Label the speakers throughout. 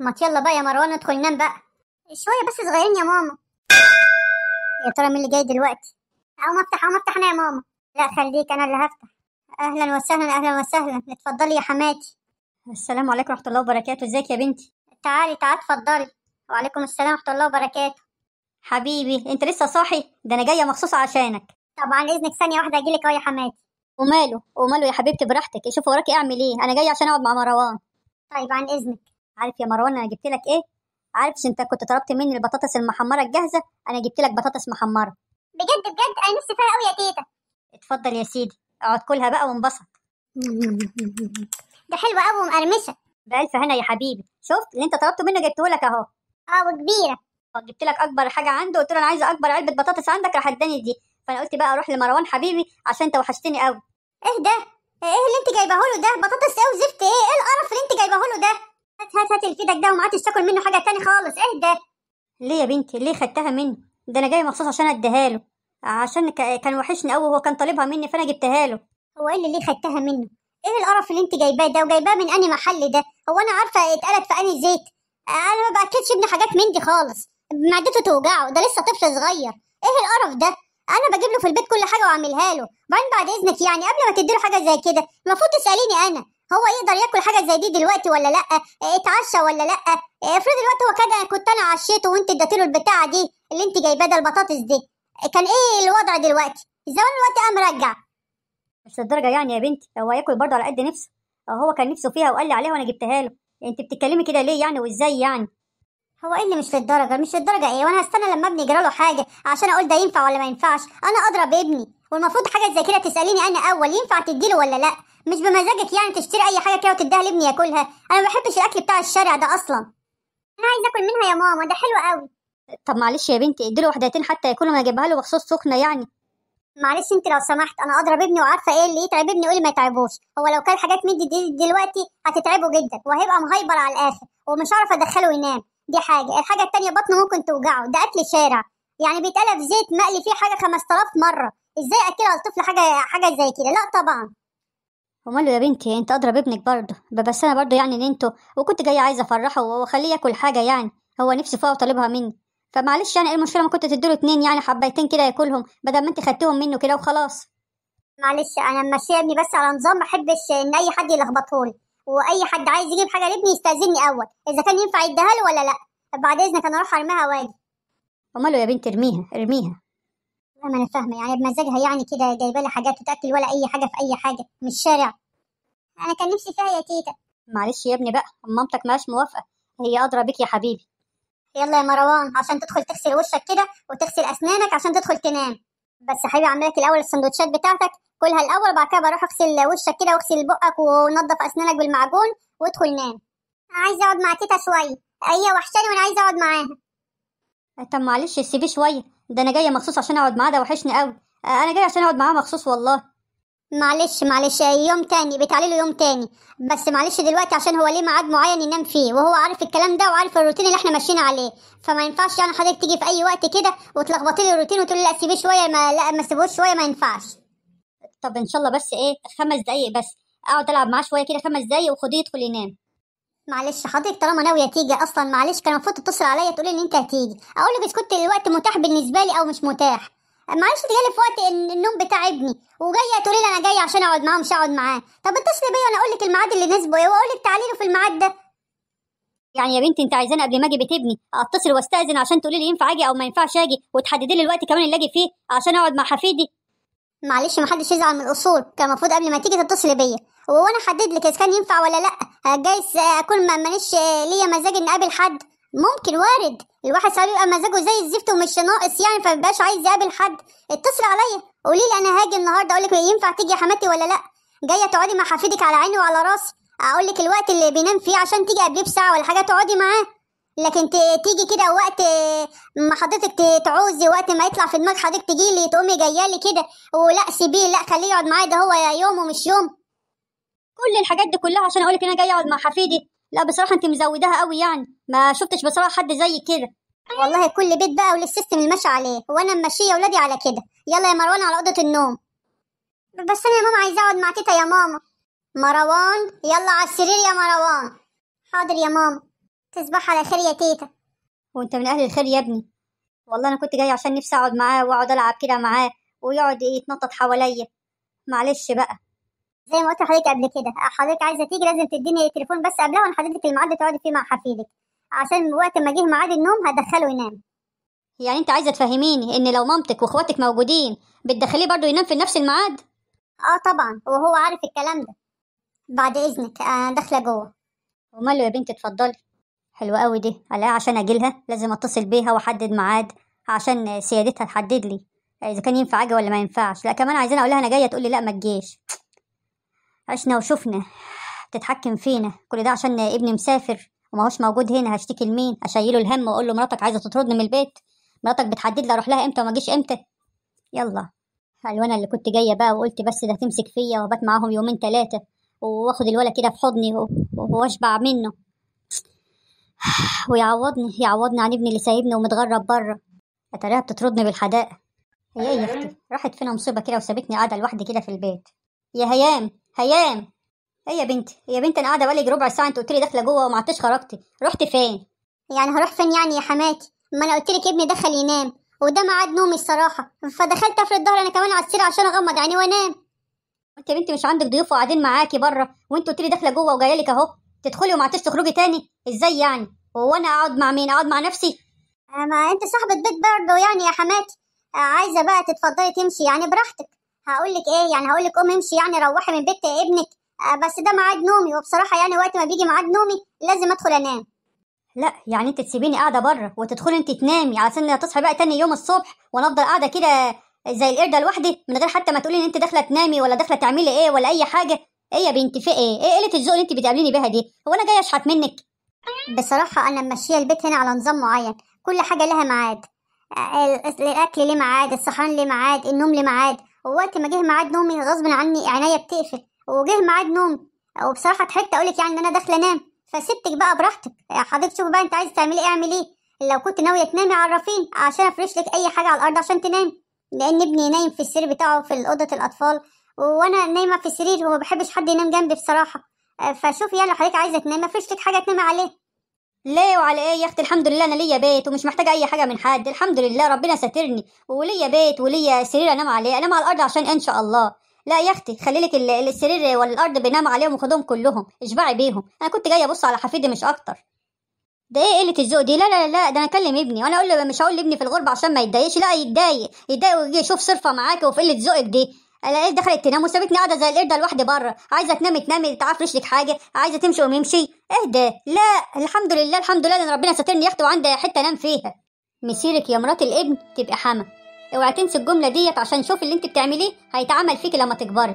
Speaker 1: مات يلا بقى يا مروان ادخل نام بقى شويه بس صغيرين يا ماما يا ترى مين اللي جاي دلوقتي اقوم افتح اقوم افتح انا يا ماما لا خليك انا اللي هفتح اهلا وسهلا اهلا وسهلا اتفضلي يا حماتي السلام عليكم ورحمه الله وبركاته ازيك يا بنتي تعالي تعالي اتفضلي وعليكم السلام ورحمه الله وبركاته حبيبي انت لسه صاحي ده انا جايه مخصوص عشانك طبعا اذنك ثانيه واحده اجيلك اهو يا حماتي وماله وماله يا حبيبتي براحتك شوف وراكي اعمل ايه انا جايه عشان اقعد مع مروان طيب عن اذنك عارف يا مروان انا جبت لك ايه عارف انت كنت طلبت مني البطاطس المحمره الجاهزه انا جبت لك بطاطس محمره بجد بجد انا نفسي فيها قوي يا تيتا اتفضل يا سيدي اقعد كلها بقى وانبسط ده حلوه قوي ومقرمشه بألف هنا يا حبيبي شفت اللي انت طلبته منه جبته لك اهو اه وكبيره آه، جبت لك اكبر حاجه عنده قلت له انا عايزه اكبر علبه بطاطس عندك راح اداني دي فانا قلت بقى اروح لمروان حبيبي عشان انت وحشتني قوي ايه ده ايه اللي انت جايبه له ده بطاطس ايه وزفت ايه ايه القرف اللي انت جايبه له ده هات هات هات الفيدك ده وما عادش تاكل منه حاجه تاني خالص اهدى ليه يا بنتي ليه خدتها منه ده انا جاي مخصوص عشان اديها له عشان كان وحشني قوي وهو كان طالبها مني فانا جبتها له هو ايه اللي ليه خدتها منه ايه القرف اللي انت جايباه ده وجايباه من انهي محل ده هو انا عارفه اتقلت في انهي زيت انا ما باكلش ابني حاجات من دي خالص معدته توجعه ده لسه طفل صغير ايه القرف ده انا بجيب له في البيت كل حاجه واعملها له بعدين بعد اذنك يعني قبل ما تدي له حاجه زي كده المفروض تساليني انا هو يقدر ياكل حاجه زي دي دلوقتي ولا لا آه، اتعشى ولا لا آه، افرض الوقت هو كده كنت انا عشيته وانت اديتيله البتاعه دي اللي انت جايباه ده البطاطس دي آه، كان ايه الوضع دلوقتي الزمان دلوقتي قام رجع مش للدرجه يعني يا بنتي هو هياكل برضه على قد نفسه هو كان نفسه فيها وقال لي عليها وانا جبتها له انت بتتكلمي كده ليه يعني وازاي يعني هو ايه اللي مش للدرجه مش للدرجه ايه وانا هستنى لما ابني يجرى له حاجه عشان اقول ده ينفع ولا ما ينفعش انا اضرب ابني والمفروض حاجه زي كده تساليني انا اول ينفع تديله ولا لا مش بمزاجك يعني تشتري اي حاجه كده وتديها لابني ياكلها انا ما بحبش الاكل بتاع الشارع ده اصلا انا عايز اكل منها يا ماما ده حلو قوي طب معلش يا بنتي اديله وحدتين حتى ياكلهم انا جايبها له بخصوص سخنه يعني معلش انت لو سمحت انا اضرب ابني وعارفه ايه اللي يتعب ابني قولي ما يتعبوش هو لو كان حاجات مدي دي دلوقتي هتتعبه جدا وهيبقى مهيبر على الاخر ومش هعرف ادخله ينام دي حاجه الحاجه التانية بطنه ممكن توجعه ده اكل شارع يعني بيتقلب زيت مقلي فيه حاجه 5000 مره ازاي اكلها الطفل حاجه حاجه زي كده لا طبعا امال يا بنتي انت اضرب ابنك برضه بس انا برضه يعني ان انتوا وكنت جايه عايزه افرحه واخليه ياكل حاجه يعني هو نفسه فيها وطالبها مني فمعلش يعني ايه المشكله ما كنت تديله اتنين يعني حبايتين كده ياكلهم بدل ما انت خدتهم منه كده وخلاص معلش انا ماشيه ابني بس على نظام ما احبش ان اي حد يلخبطه لي واي حد عايز يجيب حاجه لابني يستاذني اول اذا كان ينفع يديها له ولا لا بعد اذنك انا اروح ارميها واجي امال يا بنتي ارميها ارميها ما انا فاهمه يعني بمزاجها يعني كده جايبه لي حاجات تاكل ولا اي حاجه في اي حاجه من الشارع انا كان نفسي فيها يا تيتا معلش يا ابني بقى مامتك مالهاش موافقه هي ادرى بك يا حبيبي يلا يا مروان عشان تدخل تغسل وشك كده وتغسل اسنانك عشان تدخل تنام بس حبيبي اعمل الاول السندوتشات بتاعتك كلها الاول بعد كده بروح اغسل وشك كده واغسل بقك ونظف اسنانك بالمعجون وادخل نام عايزه اقعد مع تيتا شويه هي وحشاني وانا عايزه اقعد معاها طب معلش سيبيه شويه ده انا جايه مخصوص عشان اقعد معاه ده وحشني قوي آه، انا جايه عشان اقعد معاه مخصوص والله معلش معلش يوم تاني بتعلي له يوم تاني بس معلش دلوقتي عشان هو ليه ميعاد معين ينام فيه وهو عارف الكلام ده وعارف الروتين اللي احنا ماشيين عليه فما ينفعش يعني حضرتك تيجي في اي وقت كده وتلخبطي لي الروتين وتقولي لا سيبيه شويه ما لا ما سيبوش شويه ما ينفعش طب ان شاء الله بس ايه خمس دقايق بس اقعد العب معاه شويه كده خمس دقايق وخديه يدخل ينام معلش حضرتك طالما ناويه تيجي اصلا معلش كان المفروض تتصل عليا تقولي ان انت هتيجي اقول لك كنت الوقت متاح بالنسبه لي او مش متاح معلش تجيلي في وقت النوم بتاع ابني وجايه تقولي لي انا جايه عشان اقعد معاه مش هقعد معاه طب اتصلي بيا وانا اقول لك الميعاد اللي يناسبه ايه واقول لك تعالي له في الميعاد ده يعني يا بنتي انت عايزاني قبل ما اجي بيت ابني اتصل واستاذن عشان تقولي لي ينفع اجي او ما ينفعش اجي وتحددي لي الوقت كمان اللي اجي فيه عشان اقعد مع حفيدي معلش محدش يزعل من الاصول كان المفروض قبل ما تيجي تتصلي بيا وانا احدد لك اذا كان ينفع ولا لا جايز اكون ما مانيش ليا مزاج اني اقابل حد ممكن وارد الواحد ساعات بيبقى مزاجه زي الزفت ومش ناقص يعني فمبقاش عايز يقابل حد اتصل عليا قولي لي انا هاجي النهارده اقول لك ينفع تيجي يا حماتي ولا لا جايه تقعدي مع حفيدك على عيني وعلى راسي اقول لك الوقت اللي بينام فيه عشان تيجي قبليه بساعه ولا حاجه تقعدي معاه لكن تيجي كده وقت ما حضرتك تعوزي وقت ما يطلع في دماغ حضرتك تجيلي تقومي جايه لي كده ولا سيبيه لا خليه يقعد معايا ده هو يوم ومش يوم كل الحاجات دي كلها عشان اقول لك ان انا جاي اقعد مع حفيدي لا بصراحه انت مزوداها قوي يعني ما شفتش بصراحه حد زي كده والله كل بيت بقى وللسيستم اللي ماشي عليه وانا ماشيه ولادي على كده يلا يا مروان على اوضه النوم بس انا يا ماما عايزه اقعد مع تيتا يا ماما مروان يلا على السرير يا مروان حاضر يا ماما تصبح على خير يا تيتا وانت من اهل الخير يا ابني والله انا كنت جاي عشان نفسي اقعد معاه واقعد العب كده معاه ويقعد يتنطط حواليا معلش بقى زي ما قلت لحضرتك قبل كده آه، حضرتك عايزه تيجي لازم تديني تليفون بس قبلها وانا حددت الميعاد تقعدي فيه مع حفيدك عشان وقت ما جه ميعاد النوم هدخله ينام يعني انت عايزه تفهميني ان لو مامتك واخواتك موجودين بتدخليه برضه ينام في نفس الميعاد اه طبعا وهو عارف الكلام ده بعد اذنك انا آه، داخله جوه وماله يا بنتي اتفضلي حلوه قوي دي الاقيها عشان اجيلها لازم اتصل بيها واحدد ميعاد عشان سيادتها تحدد لي اذا كان ينفع اجي ولا ما ينفعش لا كمان عايزين اقول لها انا جايه تقول لي لا ما تجيش عشنا وشفنا بتتحكم فينا كل ده عشان ابني مسافر هوش موجود هنا هشتكي لمين اشيله الهم واقول له مراتك عايزه تطردني من البيت مراتك بتحدد لي اروح لها امتى وما اجيش امتى يلا قال وانا اللي كنت جايه بقى وقلت بس ده تمسك فيا وبات معاهم يومين ثلاثه واخد الولد كده في حضني واشبع منه ويعوضني يعوضني عن ابني اللي سايبني ومتغرب بره اتاريها بتطردني بالحدائق هي ايه يا اختي راحت فينا مصيبه كده وسابتني قاعده لوحدي كده في البيت يا هيام هيام ايه يا بنتي يا بنتي انا قاعده بقالي ربع ساعه انت قلت لي داخله جوه وما عدتش خرجتي رحت فين يعني هروح فين يعني يا حماتي ما انا قلت لك ابني دخل ينام وده ميعاد نومي الصراحه فدخلت افرد ظهري انا كمان على السرير عشان اغمض عيني وانام انت يا بنتي مش عندك ضيوف وقاعدين معاكي بره وانت قلت لي داخله جوه وجايه لك اهو تدخلي وما عدتش تخرجي تاني ازاي يعني هو انا اقعد مع مين اقعد مع نفسي آه، ما انت صاحبه بيت برضه يعني يا حماتي آه، عايزه بقى تتفضلي تمشي يعني براحتك هقول لك ايه يعني هقول لك قومي امشي يعني روحي من بيت ابنك آه، بس ده ميعاد نومي وبصراحه يعني وقت ما بيجي ميعاد نومي لازم ادخل انام لا يعني انت تسيبيني قاعده بره وتدخلي انت تنامي علشان تصحي بقى تاني يوم الصبح وانا افضل قاعده كده زي القرده لوحدي من غير حتى ما تقولي ان انت داخله تنامي ولا داخله تعملي ايه ولا اي حاجه ايه يا بنتي في ايه ايه قله الذوق اللي انت بتقابليني بيها دي هو انا جايه اشحت منك بصراحه انا ماشيه البيت هنا على نظام معين كل حاجه لها ميعاد آه، الاكل ليه ميعاد الصحان ليه ميعاد النوم ليه ميعاد ووقت ما جه ميعاد نومي غصب عني عينيا بتقفل وجه ميعاد نومي وبصراحه ضحكت اقول لك يعني ان انا داخله انام فسبتك بقى براحتك يا حضرتك شوفي بقى انت عايز تعملي ايه اعمل ايه لو كنت ناويه تنامي عرفيني عشان افرش لك اي حاجه على الارض عشان تنام لان ابني نايم في السرير بتاعه في اوضه الاطفال وانا نايمه في السرير وما بحبش حد ينام جنبي بصراحه فشوفي يعني لو حضرتك عايزه تنامي افرش لك حاجه تنامي عليها ليه وعلى ايه يا اختي الحمد لله انا ليا بيت ومش محتاجه اي حاجه من حد الحمد لله ربنا ساترني وليا بيت وليا سرير انام عليه انام على الارض عشان ان شاء الله لا يا اختي خلي لك السرير والارض بنام عليهم وخدهم كلهم اشبعي بيهم انا كنت جايه ابص على حفيدي مش اكتر ده ايه قله الذوق دي لا لا لا ده انا اكلم ابني وانا اقول له مش هقول لابني في الغربه عشان ما يتضايقش لا يتضايق يتضايق ويجي يشوف صرفه معاك وفي قله ذوقك دي انا ايه دخلت تنام وسابتني قاعده زي القرده لوحدي بره عايزه تنامي تنامي تعرف رجلك حاجه عايزه تمشي قوم اهدى لا الحمد لله الحمد لله ان ربنا ساترني يخت وعندي حته انام فيها مسيرك يا مرات الابن تبقى حما اوعى تنسي الجمله ديت عشان شوف اللي انت بتعمليه هيتعمل فيكي لما تكبري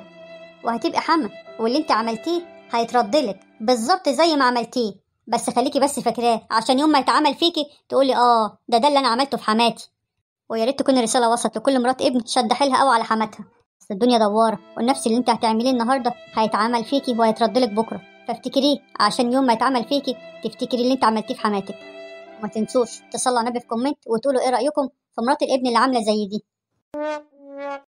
Speaker 1: وهتبقي حما واللي انت عملتيه هيتردلك بالظبط زي ما عملتيه بس خليكي بس فاكراه عشان يوم ما يتعمل فيكي تقولي اه ده ده اللي انا عملته في حماتي ويا ريت تكون الرساله وصلت لكل مرات ابن شد حيلها قوي على حماتها بس الدنيا دواره والنفس اللي انت هتعمليه النهارده هيتعمل فيكي وهيتردلك بكره فافتكريه عشان يوم ما يتعمل فيكي تفتكري اللي انت عملتيه في حماتك وما تنسوش تصلوا على النبي في كومنت وتقولوا ايه رايكم في مرات الابن اللي عامله زي دي